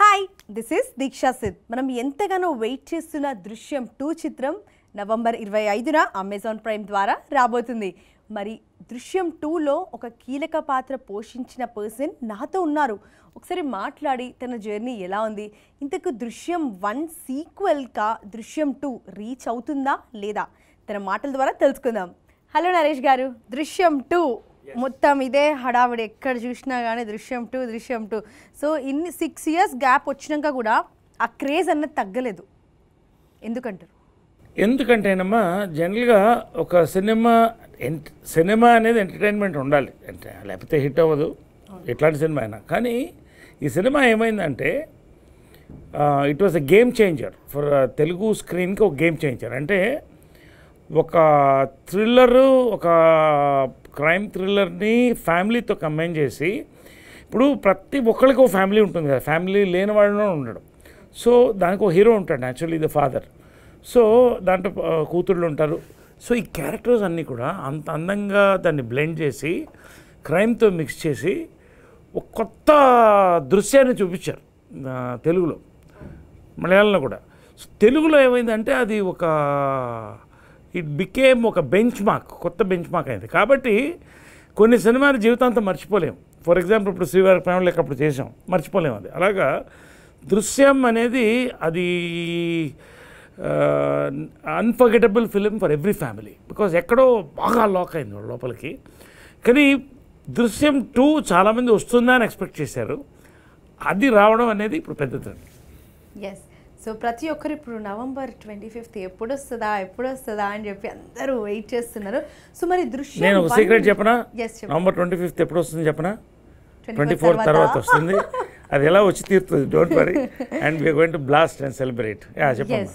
Hi this is Deeksha సిద్ మనం ఎంతగానో వెయిట్ చేస్తున్న దృశ్యం టూ చిత్రం నవంబర్ ఇరవై ఐదున అమెజాన్ ప్రైమ్ ద్వారా రాబోతుంది మరి దృశ్యం టూలో ఒక కీలక పాత్ర పోషించిన పర్సన్ నాతో ఉన్నారు ఒకసారి మాట్లాడి తన జర్నీ ఎలా ఉంది ఇంతకు దృశ్యం వన్ సీక్వెల్గా దృశ్యం టూ రీచ్ అవుతుందా లేదా తన మాటల ద్వారా తెలుసుకుందాం హలో నరేష్ గారు దృశ్యం టూ మొత్తం ఇదే హడావిడి ఎక్కడ చూసినా కానీ Drishyam two Drishyam two so ఇన్ని సిక్స్ ఇయర్స్ గ్యాప్ వచ్చినాక కూడా ఆ క్రేజ్ అన్నది తగ్గలేదు ఎందుకంటారు ఎందుకంటేనమ్మా జనరల్గా ఒక సినిమా సినిమా అనేది ఎంటర్టైన్మెంట్ ఉండాలి అంటే లేకపోతే హిట్ అవ్వదు ఎట్లాంటి సినిమా అయినా కానీ ఈ సినిమా ఏమైందంటే it was a game changer for Telugu స్క్రీన్కి ఒక గేమ్ చేంజర్ అంటే ఒక థ్రిల్లరు ఒక క్రైమ్ థ్రిల్లర్ని ఫ్యామిలీతో కంబైన్ చేసి ఇప్పుడు ప్రతి ఒక్కరికి ఒక ఫ్యామిలీ ఉంటుంది కదా ఫ్యామిలీ లేని వాడిలో ఉండడం సో దానికి ఒక హీరో ఉంటాడు యాక్చువల్లీ ద ఫాదర్ సో దాంట్లో కూతుళ్ళు ఉంటారు సో ఈ క్యారెక్టర్స్ అన్నీ కూడా అంత అందంగా దాన్ని బ్లెండ్ చేసి క్రైమ్తో మిక్స్ చేసి ఒక కొత్త దృశ్యాన్ని చూపించారు తెలుగులో మలయాళంలో కూడా సో తెలుగులో ఏమైందంటే అది ఒక ఇట్ బికేమ్ ఒక బెంచ్ మార్క్ కొత్త బెంచ్ మార్క్ అయింది కాబట్టి కొన్ని సినిమాలు జీవితాంతం మర్చిపోలేము ఫర్ ఎగ్జాంపుల్ ఇప్పుడు శ్రీవారి ప్రేమలు లెక్క అప్పుడు చేసాం మర్చిపోలేము అది అలాగా దృశ్యం అనేది అది unforgettable film for every family because ఎక్కడో బాగా లాక్ అయింది లోపలికి కానీ దృశ్యం టూ చాలామంది వస్తుందా అని ఎక్స్పెక్ట్ చేశారు అది రావడం అనేది ఇప్పుడు పెద్ద ఎస్ సో ప్రతి ఒక్కరు ఇప్పుడు నవంబర్ ట్వంటీ ఫిఫ్త్ ఎప్పుడు వస్తుందా ఎప్పుడు వస్తుందా అని చెప్పి అందరూ వెయిట్ చేస్తున్నారు సో మరి దృశ్యం నేను సీక్రెట్ చెప్పనా నవంబర్ ట్వంటీ ఫిఫ్త్ ఎప్పుడు వస్తుంది చెప్పనా ట్వంటీ ఫోర్ తర్వాత వస్తుంది అది ఎలా వచ్చి తీరుతుంది don't worry and we're going to blast and celebrate yeah చెప్పండి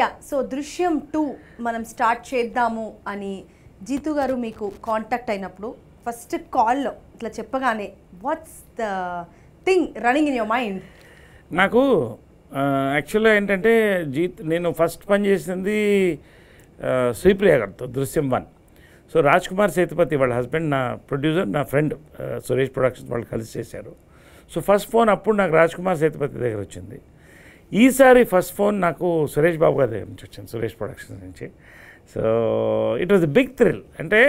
యా సో దృశ్యం టూ మనం స్టార్ట్ చేద్దాము అని జీతు గారు మీకు కాంటాక్ట్ అయినప్పుడు ఫస్ట్ కాల్లో ఇట్లా చెప్పగానే what's the thing running in your mind నాకు యాక్చువల్గా ఏంటంటే జీత్ నేను ఫస్ట్ పని చేసింది శ్రీప్రియ గారితో దృశ్యం వన్ సో రాజ్ కుమార్ సేతుపతి వాళ్ళ హస్బెండ్ నా ప్రొడ్యూసర్ నా ఫ్రెండ్ సురేష్ ప్రొడక్షన్స్ వాళ్ళు కలిసి చేశారు సో ఫస్ట్ ఫోన్ అప్పుడు నాకు రాజ్ కుమార్ సేతుపతి దగ్గర వచ్చింది ఈసారి ఫస్ట్ ఫోన్ నాకు సురేష్ బాబు గారి దగ్గర నుంచి వచ్చింది సురేష్ ప్రొడక్షన్స్ నుంచి so it was big thrill అంటే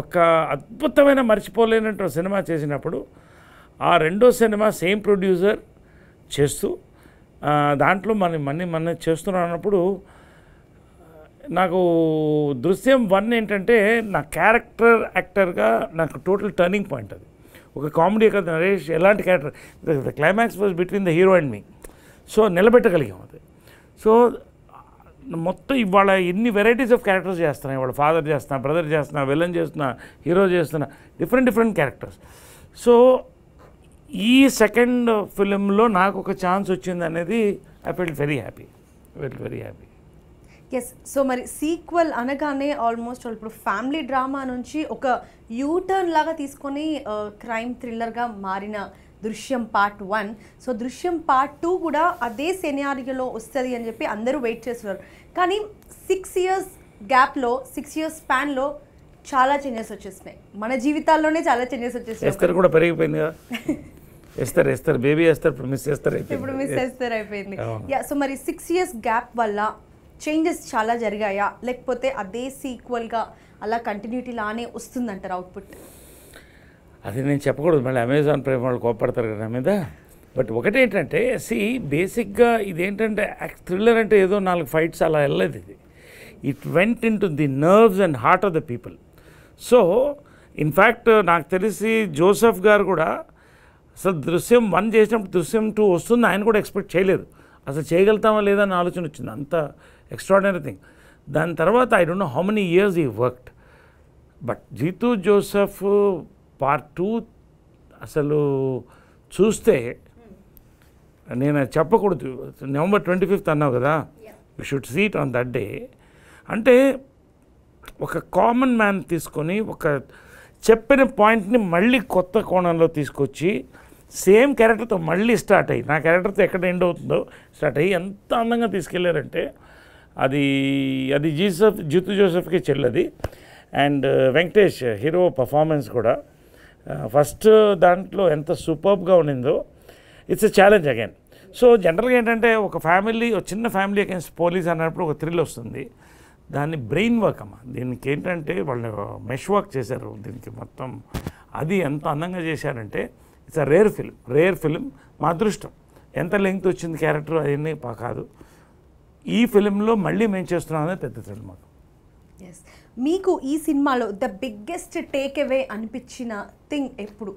ఒక అద్భుతమైన మర్చిపోలేనటువంటి సినిమా చేసినప్పుడు ఆ రెండో సినిమా సేమ్ ప్రొడ్యూసర్ చేస్తూ దాంట్లో మన మనీ మన అన్నప్పుడు నాకు దృశ్యం వన్ ఏంటంటే నా క్యారెక్టర్ యాక్టర్గా నాకు టోటల్ టర్నింగ్ పాయింట్ అది ఒక కామెడీ కదా నరేష్ ఎలాంటి character the climax was between the hero and me so నిలబెట్టగలిగాం అది సో మొత్తం ఇవాళ ఎన్ని వెరైటీస్ ఆఫ్ క్యారెక్టర్స్ చేస్తున్నా ఇవాళ ఫాదర్ చేస్తున్నా బ్రదర్ చేస్తున్నా విలన్ చేస్తున్నా హీరో చేస్తున్నా డిఫరెంట్ డిఫరెంట్ క్యారెక్టర్స్ సో ఈ సెకండ్ ఫిలింలో నాకు ఒక ఛాన్స్ వచ్చింది అనేది I felt very happy felt very happy yes so మరి సీక్వెల్ అనగానే ఆల్మోస్ట్ ఇప్పుడు ఫ్యామిలీ డ్రామా నుంచి ఒక యూటర్న్ లాగా తీసుకొని క్రైమ్ థ్రిల్లర్గా మారిన Drishyam part one so Drishyam part two కూడా అదే సెనారియోలో వస్తుంది అని చెప్పి అందరూ వెయిట్ చేస్తున్నారు కానీ సిక్స్ ఇయర్స్ గ్యాప్లో సిక్స్ ఇయర్స్ స్పాన్లో చాలా చేంజెస్ వచ్చేసినాయి మన జీవితాల్లోనే చాలా చేంజెస్ వచ్చేసినాయి కూడా పెరిగిపోయింది ఎస్తారు ఎస్తారు బేబీ వేస్తారు ఇప్పుడు మిస్ చేస్తారు ఇప్పుడు మిస్ చేస్తారు అయిపోయింది యా సో మరి సిక్స్ ఇయర్స్ గ్యాప్ వల్ల చేంజెస్ చాలా జరిగాయా లేకపోతే అదే సీక్వల్గా అలా కంటిన్యూటీ లానే వస్తుందంటారు అవుట్పుట్ అది నేను చెప్పకూడదు మళ్ళీ అమెజాన్ ప్రేమ వాళ్ళు కోపడతారు కదా మీద బట్ ఒకటేంటంటే సి బేసిక్గా ఇదేంటంటే థ్రిల్లర్ అంటే ఏదో నాలుగు ఫైట్స్ అలా వెళ్ళలేదు ఇది it went into the nerves and heart of the people so in fact నాకు తెలిసి జోసెఫ్ గారు కూడా అసలు దృశ్యం వన్ చేసినప్పుడు దృశ్యం టూ వస్తుంది ఆయన కూడా ఎక్స్పెక్ట్ చేయలేదు అసలు చేయగలుగుతామా లేదా అని ఆలోచన వచ్చింది అంత ఎక్స్ట్రాడినరీ థింగ్ దాని తర్వాత I don't know how many years he worked but Jeethu Joseph part two అసలు చూస్తే నేను చెప్పకూడదు నవంబర్ ట్వంటీ ఫిఫ్త్ అన్నావు కదా you should seat on that day అంటే ఒక కామన్ మ్యాన్ తీసుకొని ఒక చెప్పిన పాయింట్ని మళ్ళీ కొత్త కోణంలో తీసుకొచ్చి సేమ్ క్యారెక్టర్తో మళ్ళీ స్టార్ట్ అయ్యి నా క్యారెక్టర్తో ఎక్కడ ఎండ్ అవుతుందో స్టార్ట్ అయ్యి ఎంత అందంగా తీసుకెళ్ళారంటే అది అది జీసఫ్ జ్యుతు జోసఫ్కి చెల్లది and uh, Venkatesh hero performance కూడా uh, ఫస్ట్ దాంట్లో ఎంత సూపర్బ్గా ఉండిందో it's a challenge again so జనరల్గా ఏంటంటే ఒక ఫ్యామిలీ ఒక చిన్న ఫ్యామిలీ అగైన్స్ పోలీస్ అన్నప్పుడు ఒక థ్రిల్ వస్తుంది దాన్ని బ్రెయిన్ వర్క్ అమ్మ దీనికి ఏంటంటే వాళ్ళు మెష్ వర్క్ చేశారు దీనికి మొత్తం అది ఎంత అందంగా చేశారంటే it's a rare film rare film మా అదృష్టం ఎంత లెంగ్త్ వచ్చింది క్యారెక్టర్ అవన్నీ కాదు ఈ ఫిలింలో మళ్ళీ మేము చేస్తున్నాం అనేది పెద్ద థ్రిల్ మాకు మీకు ఈ సినిమాలో ద బిగ్గెస్ట్ టేక్ అవే అనిపించిన థింగ్ ఎప్పుడు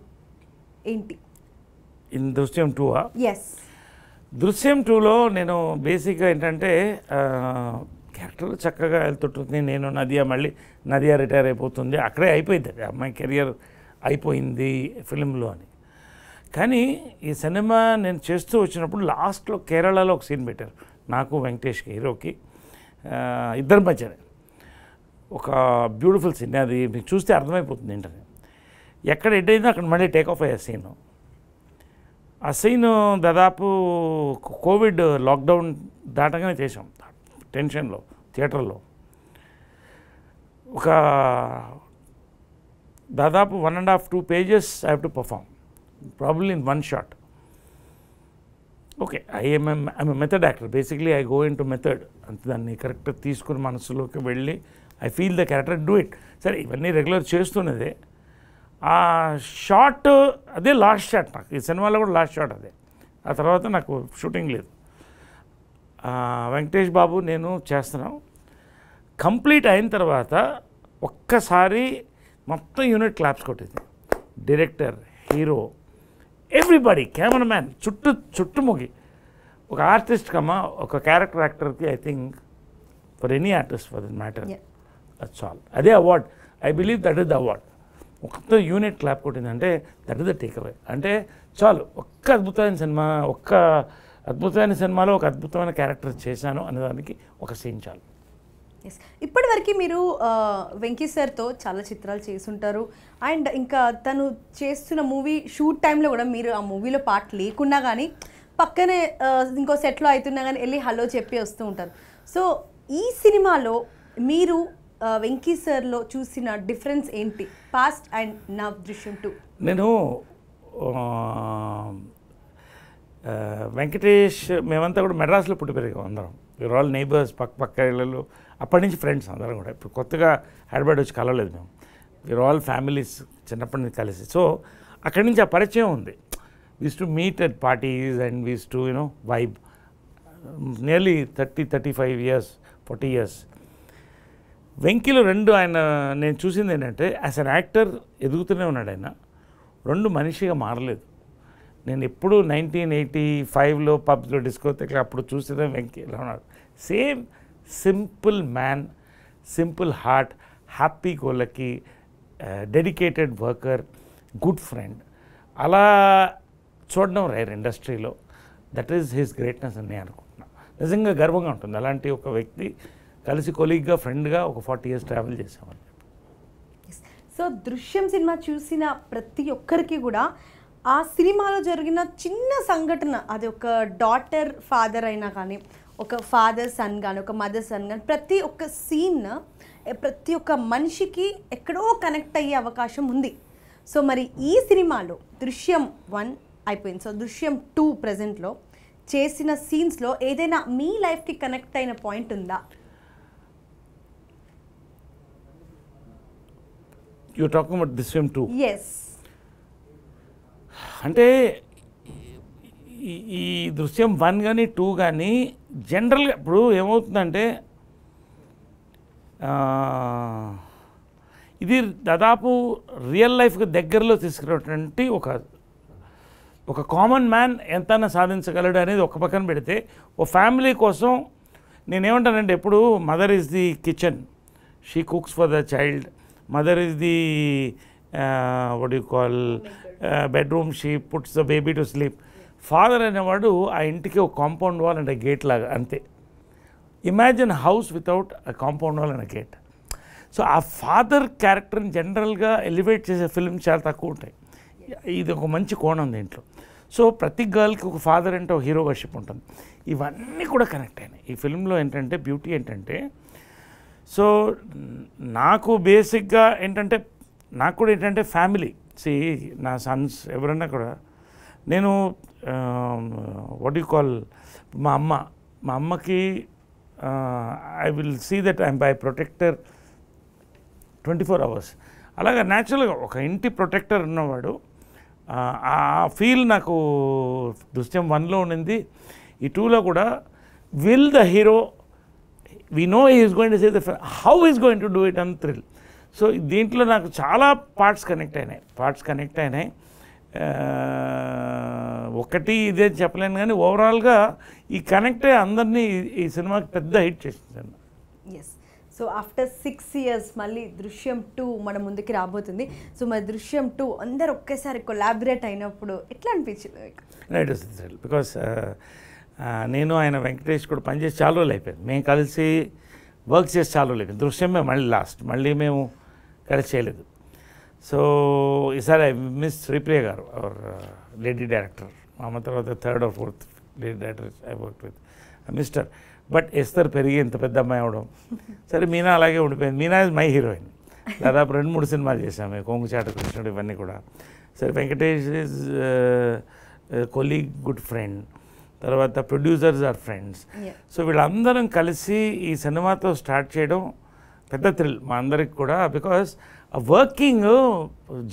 ఏంటి ఇన్ దృశ్యం టూ ఎస్ దృశ్యం టూలో నేను బేసిక్గా ఏంటంటే క్యారెక్టర్ చక్కగా వెళ్తుంటుంది నేను నదియా మళ్ళీ నదియా రిటైర్ అయిపోతుంది అక్కడే అయిపోయింది అమ్మాయి కెరియర్ అయిపోయింది ఫిలింలో అని కానీ ఈ సినిమా నేను చేస్తూ వచ్చినప్పుడు లాస్ట్లో కేరళలో ఒక సీన్ పెట్టారు నాకు వెంకటేష్ హీరోకి ఇద్దరి మధ్యనే ఒక బ్యూటిఫుల్ సీన్ అది మీకు చూస్తే అర్థమైపోతుంది ఏంటని ఎక్కడ ఎడ్ అయిందో అక్కడ మళ్ళీ టేక్ ఆఫ్ అయ్యే సీన్ ఆ సీన్ దాదాపు కోవిడ్ లాక్డౌన్ దాటగానే చేసాం టెన్షన్లో థియేటర్లో ఒక దాదాపు one and half two pages I have to perform probably in one shot. Okay I I'm I'm method actor basically I go into method అంత దాన్ని కరెక్ట్గా తీసుకుని మనసులోకి వెళ్ళి I feel the character do it సరే ఇవన్నీ regular చేస్తున్నదే ఆ shot అదే లాస్ట్ షాట్ నాకు ఈ సినిమాలో కూడా లాస్ట్ షాట్ అదే ఆ తర్వాత నాకు షూటింగ్ లేదు వెంకటేష్ బాబు నేను చేస్తున్నాం కంప్లీట్ అయిన తర్వాత ఒక్కసారి మొత్తం యూనిట్ క్లాప్స్ కొట్టింది డైరెక్టర్ హీరో ఎవ్రీబడి మ్యాన్ చుట్టూ చుట్టుముగి ఒక ఆర్టిస్ట్ కమ్మా ఒక క్యారెక్టర్ యాక్టర్కి I think for any artist for that matter that's all అదే award I believe that is the award ఒక యూనిట్ క్లాప్ కొట్టిందంటే that is the take away అంటే చాలు ఒక్క అద్భుతమైన సినిమా ఒక్క అద్భుతమైన సినిమాలో ఒక అద్భుతమైన క్యారెక్టర్ చేశాను అనేదానికి ఒక సీన్ చాలు ఎస్ ఇప్పటివరకు మీరు వెంకీ సార్తో చాలా చిత్రాలు చేస్తుంటారు అండ్ ఇంకా తను చేస్తున్న మూవీ షూట్ టైంలో కూడా మీరు ఆ మూవీలో పార్ట్ లేకున్నా కానీ పక్కనే ఇంకో సెట్లో అవుతున్నా కానీ వెళ్ళి హలో చెప్పి వస్తూ ఉంటారు సో ఈ సినిమాలో మీరు వెంకీ సార్లో చూసిన డిఫరెన్స్ ఏంటి పాస్ట్ అండ్ నా దృశ్యం టూ నేను వెంకటేష్ మేమంతా కూడా మెడ్రాస్లో పుట్టి పెరిగాం అందరం వీఆర్ ఆల్ నైబర్స్ పక్క పక్క ఇళ్ళు అప్పటి నుంచి ఫ్రెండ్స్ అందరం కూడా ఇప్పుడు కొత్తగా హైదరాబాద్ వచ్చి కలవలేదు మేము వీర్ ఆల్ ఫ్యామిలీస్ చిన్నప్పటి నుంచి కలిసి సో అక్కడి నుంచి ఆ పరిచయం ఉంది used to meet at parties and used to you know vibe nearly thirty thirty five years forty years వెంకీలో రెండు ఆయన నేను చూసింది ఏంటంటే యాజ్ అన్ యాక్టర్ ఎదుగుతూనే ఉన్నాడు ఆయన రెండు మనిషిగా మారలేదు నేను ఎప్పుడు నైన్టీన్ ఎయిటీ ఫైవ్లో పబ్స్లో డిస్కోతెక్ అప్పుడు చూసేదే వెంకీ ఉన్నాడు same simple man simple heart happy గోళ్ళకి డెడికేటెడ్ వర్కర్ గుడ్ ఫ్రెండ్ అలా చూడడం రేర్ ఇండస్ట్రీలో దట్ ఈజ్ హిస్ గ్రేట్నెస్ అని నేను అనుకుంటున్నాను నిజంగా గర్వంగా ఉంటుంది అలాంటి ఒక వ్యక్తి కలిసి కొలీగ్గా ఫ్రెండ్గా ఒక ఫార్టీ ఇయర్స్ ట్రావెల్ చేసామని సో దృశ్యం సినిమా చూసిన ప్రతి ఒక్కరికి కూడా ఆ సినిమాలో జరిగిన చిన్న సంఘటన అది ఒక డాటర్ ఫాదర్ అయినా కానీ ఒక ఫాదర్ సన్ కానీ ఒక మదర్ సన్ కానీ ప్రతి ఒక్క సీన్ ప్రతి ఒక్క మనిషికి ఎక్కడో కనెక్ట్ అయ్యే అవకాశం ఉంది సో మరి ఈ సినిమాలో దృశ్యం వన్ అయిపోయింది సో దృశ్యం టూ ప్రజెంట్లో చేసిన సీన్స్లో ఏదైనా మీ లైఫ్కి కనెక్ట్ అయిన పాయింట్ ఉందా you talking about Drishyam two yes అంటే ఈ దృశ్యం వన్ కానీ టూ కానీ జనరల్గా ఇప్పుడు ఏమవుతుందంటే ఇది దాదాపు రియల్ లైఫ్కి దగ్గరలో తీసుకునేటువంటి ఒక ఒక కామన్ మ్యాన్ ఎంతైనా సాధించగలడు అనేది ఒక పక్కన పెడితే ఓ ఫ్యామిలీ కోసం నేనేమంటానంటే ఎప్పుడు mother is the kitchen she cooks for the child mother is the what you call bedroom she puts the baby to sleep father అనేవాడు ఆ ఇంటికి ఒక కాంపౌండ్ వాల్ అండ్ గేట్ లాగా అంతే imagine house without compound wall and gate so ఆ father క్యారెక్టర్ని జనరల్గా elevate చేసే ఫిల్మ్స్ చాలా తక్కువ ఉంటాయి ఇది ఒక మంచి కోణం దీంట్లో సో ప్రతి గర్ల్కి ఒక ఫాదర్ అంటే ఒక హీరో వర్షిప్ ఉంటుంది ఇవన్నీ కూడా కనెక్ట్ అయినాయి ఈ ఫిల్మ్లో ఏంటంటే బ్యూటీ ఏంటంటే సో నాకు బేసిక్గా ఏంటంటే నాకు కూడా ఏంటంటే ఫ్యామిలీ సి నా సన్స్ ఎవరన్నా కూడా నేను వాట్ యు కాల్ మా అమ్మ మా అమ్మకి I will see that I'm by protector twenty four hours అలాగే న్యాచురల్గా ఒక ఇంటి ప్రొటెక్టర్ ఉన్నవాడు ఆ ఫీల్ నాకు దృశ్యం వన్లో ఉండింది ఈ టూలో కూడా will the hero we know is going to see the how is going to do it an thrill so దీంట్లో నాకు చాలా పార్ట్స్ కనెక్ట్ అయినాయి పార్ట్స్ కనెక్ట్ అయినాయి ఒకటి ఇదే చెప్పలేను కానీ ఓవరాల్గా ఈ కనెక్ట్ అందరినీ ఈ సినిమాకి పెద్ద హిట్ చేసింది yes so after six years మళ్ళీ దృశ్యం టూ మన ముందుకి రాబోతుంది సో మరి దృశ్యం టూ అందరు ఒకేసారి కొలాబరేట్ అయినప్పుడు ఎట్లా అనిపించింది రైట్ థ్రిల్ బికాస్ నేను ఆయన వెంకటేష్ కూడా పనిచేసి చాలా రోజులు అయిపోయింది మేము కలిసి వర్క్ చేసి చాలా రోజులు అయిపోయింది దృశ్యమే మళ్ళీ లాస్ట్ మళ్ళీ మేము కలిసి చేయలేదు సో ఈసారి ఐ మిస్ శ్రీప్రియ గారు అవర్ లేడీ డైరెక్టర్ మా తర్వాత third or fourth lady director I work with mister but Esther పెరిగి ఇంత పెద్ద అమ్మాయి అవడం సరే మీనా అలాగే ఉండిపోయింది మీనా ఇస్ మై హీరోయిన్ దాదాపు రెండు మూడు సినిమాలు చేశాము కొంగు చాట కృష్ణుడు ఇవన్నీ కూడా సరే Venkatesh is colleague good friend తర్వాత ప్రొడ్యూసర్స్ ఆర్ ఫ్రెండ్స్ సో వీళ్ళందరం కలిసి ఈ సినిమాతో స్టార్ట్ చేయడం పెద్ద థ్రిల్ మా అందరికి కూడా బికాస్ ఆ వర్కింగ్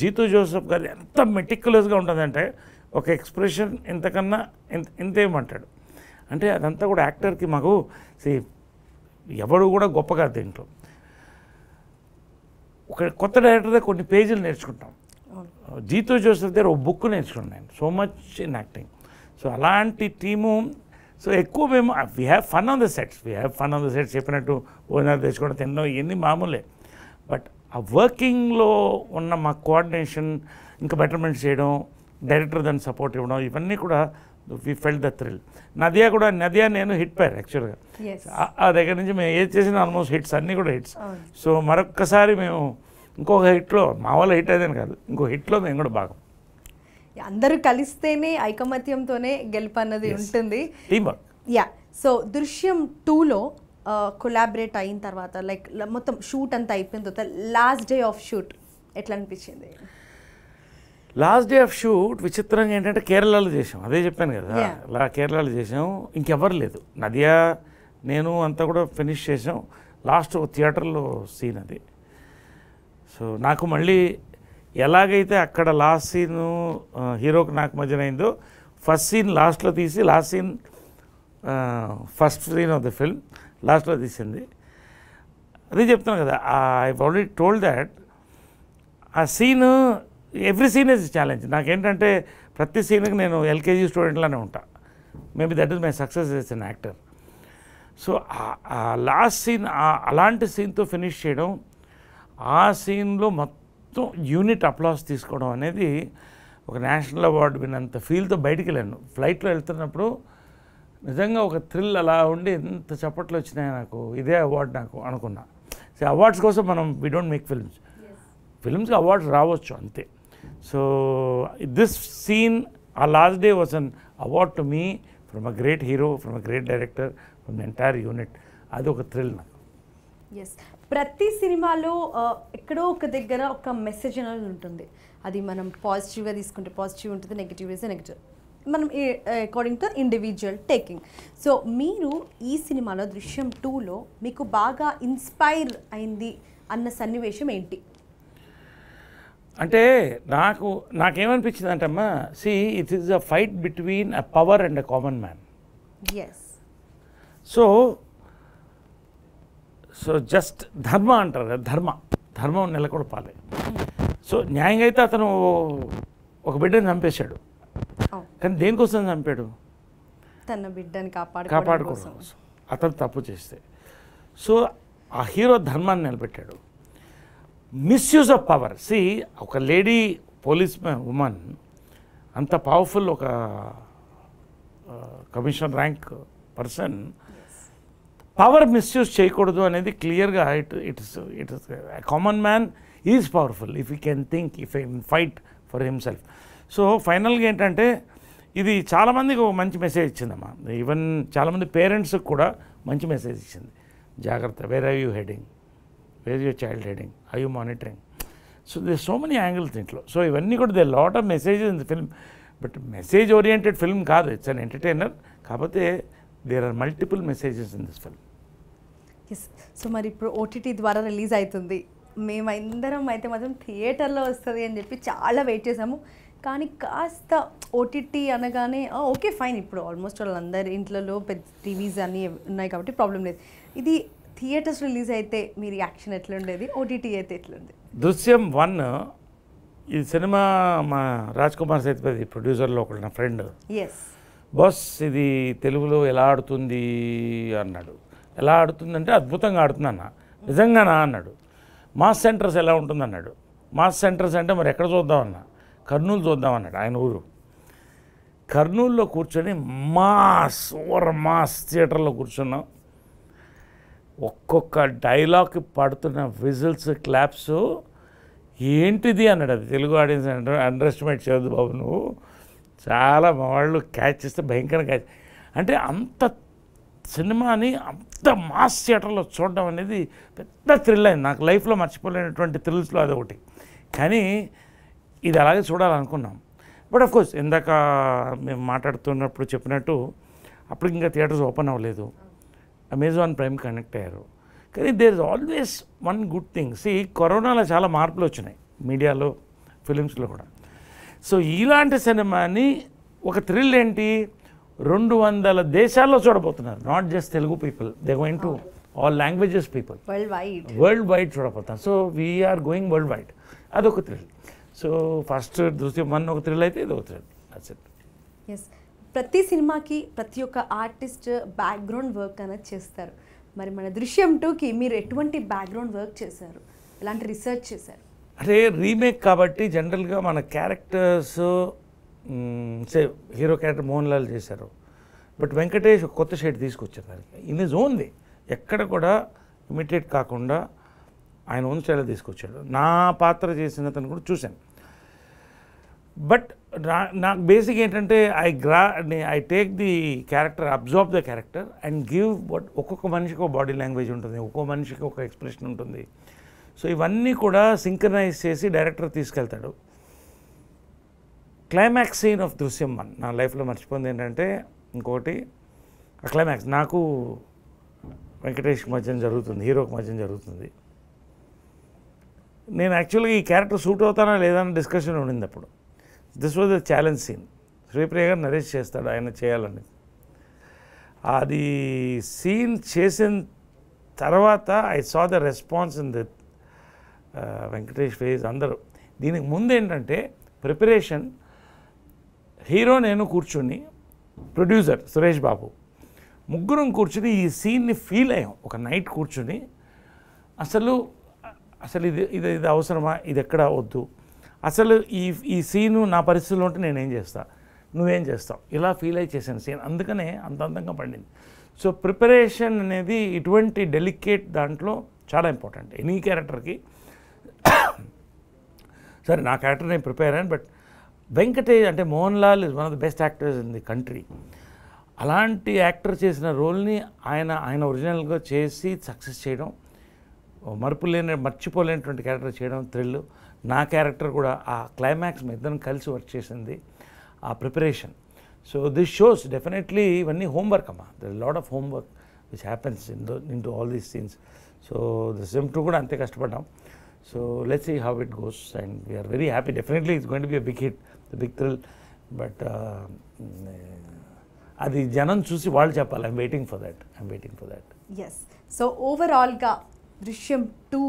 జీతు జోసఫ్ గారు ఎంత మెటిక్యులస్గా ఉంటుందంటే ఒక ఎక్స్ప్రెషన్ ఇంతకన్నా ఇంత ఇంతేమంటాడు అంటే అదంతా కూడా యాక్టర్కి మాకు సి ఎవడు కూడా గొప్పగా దీంట్లో ఒక కొత్త డైరెక్టర్ దగ్గర కొన్ని పేజీలు నేర్చుకుంటాం జీతు జోసఫ్ దగ్గర ఒక బుక్ నేర్చుకున్నాను so much in acting so అలాంటి టీము సో ఎక్కువ మేము we have fun on the sets we have fun on the sets చెప్పినట్టు ఓనర్ తెచ్చుకోవడం తినడం ఇవన్నీ మామూలే బట్ ఆ వర్కింగ్లో ఉన్న మా కోఆర్డినేషన్ ఇంకా బెటర్మెంట్ చేయడం డైరెక్టర్ దాన్ని సపోర్ట్ ఇవ్వడం ఇవన్నీ కూడా we felt the thrill Nadiya కూడా నదియా నేను హిట్ పేరు యాక్చువల్గా ఆ దగ్గర నుంచి మేము ఏది చేసినా ఆల్మోస్ట్ హిట్స్ అన్నీ కూడా హిట్స్ సో మరొక్కసారి మేము ఇంకొక హిట్లో మా వాళ్ళ హిట్ అదేని కాదు ఇంకో హిట్లో మేము కూడా భాగం అందరూ కలిస్తేనే ఐకమత్యంతోనే గెలుపు అన్నది ఉంటుంది యా సో దృశ్యం టూలో కొలాబరేట్ uh, అయిన తర్వాత లైక్ మొత్తం షూట్ అంతా అయిపోయిన తర్వాత లాస్ట్ డే ఆఫ్ షూట్ ఎట్లా అనిపించింది లాస్ట్ డే ఆఫ్ షూట్ విచిత్రంగా ఏంటంటే కేరళలో చేసాం అదే చెప్పాను కదా కేరళలో చేసాం ఇంకెవరు లేదు నదియా నేను అంతా కూడా ఫినిష్ చేసాం లాస్ట్ థియేటర్లో సీన్ అది సో నాకు మళ్ళీ ఎలాగైతే అక్కడ లాస్ట్ సీన్ హీరోకి నాకు మధ్యన అయిందో ఫస్ట్ సీన్ లాస్ట్లో తీసి last scene first scene of the film లాస్ట్లో తీసింది అదే చెప్తున్నాను కదా ఐ ఆల్రెడీ టోల్డ్ దాట్ ఆ scene every scene is challenge నాకేంటంటే ప్రతి సీన్కి నేను ఎల్కేజీ స్టూడెంట్లానే ఉంటా maybe that is my success is an actor so last scene అలాంటి సీన్తో ఫినిష్ చేయడం ఆ సీన్లో మొత్తం మొత్తం యూనిట్ అప్లాస్ తీసుకోవడం అనేది ఒక నేషనల్ అవార్డు విన్నంత ఫీల్తో బయటికి వెళ్ళాను ఫ్లైట్లో వెళ్తున్నప్పుడు నిజంగా ఒక థ్రిల్ అలా ఉండి ఎంత చప్పట్లు వచ్చినాయి నాకు ఇదే అవార్డు నాకు అనుకున్నా సో అవార్డ్స్ కోసం మనం వీ డోంట్ మేక్ ఫిల్మ్స్ ఫిల్మ్స్కి అవార్డ్స్ రావచ్చు అంతే సో దిస్ సీన్ ఆ last day was an award to me from a great hero from a great director from entire unit అది ఒక థ్రిల్ నాకు ఎస్ ప్రతి సినిమాలో ఎక్కడో ఒక దగ్గర ఒక మెసేజ్ అనేది ఉంటుంది అది మనం పాజిటివ్గా తీసుకుంటే పాజిటివ్ ఉంటుంది నెగిటివ్ ఇస్ నెగిటివ్ మనం according to individual taking so మీరు ఈ సినిమాలో దృశ్యం టూలో మీకు బాగా ఇన్స్పైర్ అయింది అన్న సన్నివేశం ఏంటి అంటే నాకు నాకేమనిపించింది అంటమ్మా see it is a fight between a power and a common man yes so so just ధర్మ అంటారు ధర్మ ధర్మం నెలకొడపాలి సో న్యాయంగా అయితే అతను ఒక బిడ్డని చంపేశాడు కానీ దేనికోసం చంపాడు తన బిడ్డని కాపాడు కాపాడుకోసం అతను తప్పు చేస్తే సో ఆ హీరో ధర్మాన్ని నిలబెట్టాడు మిస్యూజ్ ఆఫ్ పవర్ సి ఒక లేడీ పోలీస్ ఉమెన్ అంత పవర్ఫుల్ ఒక commission rank person power misuse చేయకూడదు అనేది క్లియర్గా it it is it is common man is powerful if you can think if fight for himself so ఫైనల్గా ఏంటంటే ఇది చాలామందికి ఒక మంచి మెసేజ్ ఇచ్చిందమ్మా ఈవెన్ చాలామంది పేరెంట్స్కి కూడా మంచి మెసేజ్ ఇచ్చింది జాగ్రత్త where are you heading where your child heading I you monitoring so they so many angles దీంట్లో సో ఇవన్నీ కూడా they lot of messages in the film but message oriented film కాదు ఇట్స్ అన్ ఎంటర్టైనర్ కాకపోతే there are multiple messages in this film so మరి ఇప్పుడు OTT ద్వారా release అవుతుంది మేమందరం అయితే మాత్రం థియేటర్లో వస్తుంది అని చెప్పి చాలా వెయిట్ చేసాము కానీ కాస్త ఓటీటీ అనగానే ఓకే ఫైన్ ఇప్పుడు ఆల్మోస్ట్ వాళ్ళందరి ఇంట్లో పెద్ద టీవీస్ అన్నీ ఉన్నాయి కాబట్టి ప్రాబ్లం లేదు ఇది థియేటర్స్ రిలీజ్ అయితే మీ రియాక్షన్ ఎట్లుండేది ఓటీటీ అయితే ఎట్లుంది దృశ్యం వన్ ఈ సినిమా మా రాజ్ కుమార్ సేతుపతి ప్రొడ్యూసర్లో ఒకళ్ళ నా ఫ్రెండ్ ఎస్ బాస్ ఇది తెలుగులో ఎలా ఆడుతుంది అన్నాడు ఎలా ఆడుతుందంటే అద్భుతంగా ఆడుతుందన్న నిజంగానా అన్నాడు మాస్ సెంటర్స్ ఎలా ఉంటుందన్నాడు మాస్ సెంటర్స్ అంటే మరి ఎక్కడ చూద్దామన్నా కర్నూలు చూద్దామన్నాడు ఆయన ఊరు కర్నూలులో కూర్చొని మాస్ ఓవర్ మాస్ థియేటర్లో కూర్చున్నాం ఒక్కొక్క డైలాగ్ పడుతున్న విజిల్స్ క్లాప్స్ ఏంటిది అన్నాడు అది తెలుగు ఆడియన్స్ అంటే అండర్ ఎస్టిమేట్ చేయదు బాబు నువ్వు చాలా వాళ్ళు క్యాచ్ చేస్తే భయంకరంగా క్యాచ్ అంటే అంత సినిమాని అంత మాస్ థియేటర్లో చూడడం అనేది పెద్ద థ్రిల్ అయింది నాకు లైఫ్లో మర్చిపోలేనటువంటి థ్రిల్స్లో ఒకటి కానీ ఇది అలాగే చూడాలనుకున్నాం బట్ ఆఫ్ కోర్స్ ఇందాక మేము మాట్లాడుతున్నప్పుడు చెప్పినట్టు అప్పుడు ఇంకా థియేటర్స్ ఓపెన్ అవ్వలేదు అమెజాన్ ప్రైమ్ కనెక్ట్ అయ్యారు కానీ there is always one good thing see కరోనాలో చాలా మార్పులు వచ్చినాయి మీడియాలో ఫిలిమ్స్లో కూడా సో ఇలాంటి సినిమాని ఒక థ్రిల్ ఏంటి రెండు వందల దేశాల్లో చూడబోతున్నారు not just Telugu people they going to all languages people worldwide worldwide చూడబోతున్నారు so we're going worldwide అదొక thrill so first Drishyam one ఒక థ్రిల్ అయితే ఇది థ్రిల్ ప్రతి సినిమాకి ప్రతి ఒక్క ఆర్టిస్ట్ బ్యాక్గ్రౌండ్ వర్క్ అనేది చేస్తారు మరి మన దృశ్యం టూకి మీరు ఎటువంటి బ్యాక్గ్రౌండ్ వర్క్ చేశారు ఇలాంటి రీసెర్చ్ చేశారు అరే రీమేక్ కాబట్టి జనరల్గా మన characters say hero character Mohan Lal చేశారు బట్ వెంకటేష్ కొత్త షేడ్ తీసుకొచ్చారు దానికి ఇన్ ఇస్ ఓన్లీ ఎక్కడ కూడా ఇమిటేట్ కాకుండా ఆయన ఓన్ స్టైల్ తీసుకొచ్చాడు నా పాత్ర చేసిన అతను కూడా చూశాను బట్ నాకు బేసిక్ ఏంటంటే ఐ గ్రా I take the character absorb the character and give but ఒక్కొక్క మనిషికి ఒక బాడీ లాంగ్వేజ్ ఉంటుంది ఒక్కో మనిషికి ఒక ఎక్స్ప్రెషన్ ఉంటుంది సో ఇవన్నీ కూడా సింకనైజ్ చేసి డైరెక్టర్ తీసుకెళ్తాడు climax scene of Drishyam one నా లైఫ్లో మర్చిపోయింది ఏంటంటే ఇంకోటి ఆ క్లైమాక్స్ నాకు వెంకటేష్ మధ్యన జరుగుతుంది హీరోకి మధ్యన జరుగుతుంది నేను యాక్చువల్గా ఈ క్యారెక్టర్ సూట్ అవుతానా లేదా అని డిస్కషన్ ఉండింది అప్పుడు this was the challenge scene Sripriya గారు నరేష్ చేస్తాడు ఆయన చేయాలని అది సీన్ చేసిన తర్వాత I saw the response in the Venkatesh face అందరూ దీనికి ముందు ఏంటంటే ప్రిపరేషన్ హీరో నేను కూర్చొని ప్రొడ్యూసర్ సురేష్ బాబు ముగ్గురం కూర్చుని ఈ సీన్ని ఫీల్ అయ్యాం ఒక నైట్ కూర్చుని అసలు అసలు ఇది ఇది ఇది అవసరమా ఇది ఎక్కడ వద్దు అసలు ఈ ఈ సీను నా పరిస్థితుల్లో ఉంటే నేనేం చేస్తాను నువ్వేం చేస్తావు ఇలా ఫీల్ అయ్యి చేశాను సీన్ అందుకనే అంత అందంగా పండింది సో ప్రిపరేషన్ అనేది ఇటువంటి డెలికేట్ దాంట్లో చాలా ఇంపార్టెంట్ ఎనీ క్యారెక్టర్కి సరే నా క్యారెక్టర్ నేను ప్రిపేర్ అయ్యాను బట్ వెంకటేష్ అంటే Mohan Lal is one of the best actors in the country అలాంటి యాక్టర్ చేసిన రోల్ని ఆయన ఆయన ఒరిజినల్గా చేసి సక్సెస్ చేయడం లేని మర్చిపోలేనటువంటి క్యారెక్టర్ చేయడం థ్రిల్ నా క్యారెక్టర్ కూడా ఆ క్లైమాక్స్ ఇద్దరం కలిసి వర్క్ చేసింది ఆ preparation so this shows definitely ఇవన్నీ హోంవర్క్ అమ్మా the load of homework which happens in though into all these scenes so the same too కూడా అంతే కష్టపడ్డాం so let's see how it goes and we're very happy definitely it's going to be a big hit the big thrill but అది జనం చూసి వాళ్ళు చెప్పాలి I'm waiting for that I'm waiting for that yes so ఓవరాల్గా Drishyam two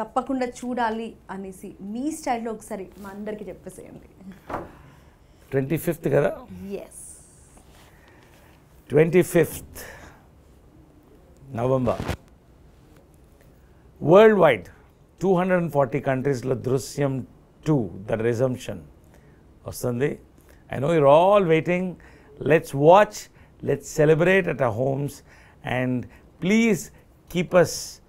తప్పకుండా చూడాలి అనేసి మీ స్టైల్లో ఒకసారి మా అందరికి చెప్పేసేయండి ట్వంటీ ఫిఫ్త్ కదా yes twenty fifth November world wide two hundred and forty కంట్రీస్లో Drishyam two the resumption Vasandi. I know we are all waiting. Let's watch. Let's celebrate at our homes. And please keep us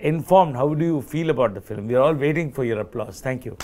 informed. How do you feel about the film? We're all waiting for your applause. Thank you.